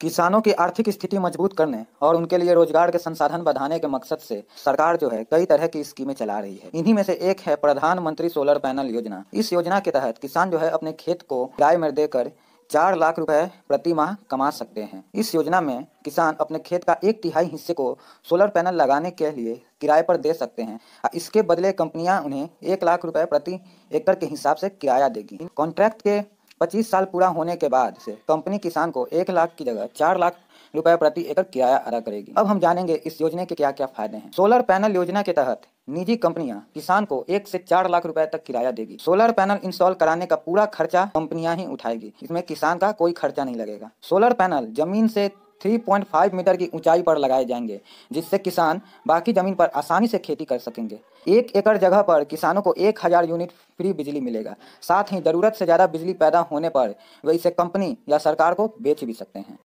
किसानों की आर्थिक स्थिति मजबूत करने और उनके लिए रोजगार के संसाधन बढ़ाने के मकसद से सरकार जो है कई तरह की स्कीमें चला रही है इन्हीं में से एक है प्रधानमंत्री सोलर पैनल योजना इस योजना के तहत किसान जो है अपने खेत को किराए में देकर चार लाख रुपए प्रति माह कमा सकते हैं इस योजना में किसान अपने खेत का एक तिहाई हिस्से को सोलर पैनल लगाने के लिए किराए पर दे सकते हैं इसके बदले कंपनियां उन्हें एक लाख रुपए प्रति एकड़ के हिसाब से किराया देगी कॉन्ट्रैक्ट के पच्चीस साल पूरा होने के बाद से कंपनी किसान को एक लाख की जगह चार लाख रुपए प्रति एकड़ किराया अदा करेगी अब हम जानेंगे इस योजना के क्या क्या फायदे हैं सोलर पैनल योजना के तहत निजी कंपनियां किसान को एक से चार लाख रुपए तक किराया देगी सोलर पैनल इंस्टॉल कराने का पूरा खर्चा कंपनियां ही उठाएगी इसमें किसान का कोई खर्चा नहीं लगेगा सोलर पैनल जमीन से 3.5 मीटर की ऊंचाई पर लगाए जाएंगे जिससे किसान बाकी जमीन पर आसानी से खेती कर सकेंगे एक एकड़ जगह पर किसानों को एक हजार यूनिट फ्री बिजली मिलेगा साथ ही ज़रूरत से ज़्यादा बिजली पैदा होने पर वे इसे कंपनी या सरकार को बेच भी सकते हैं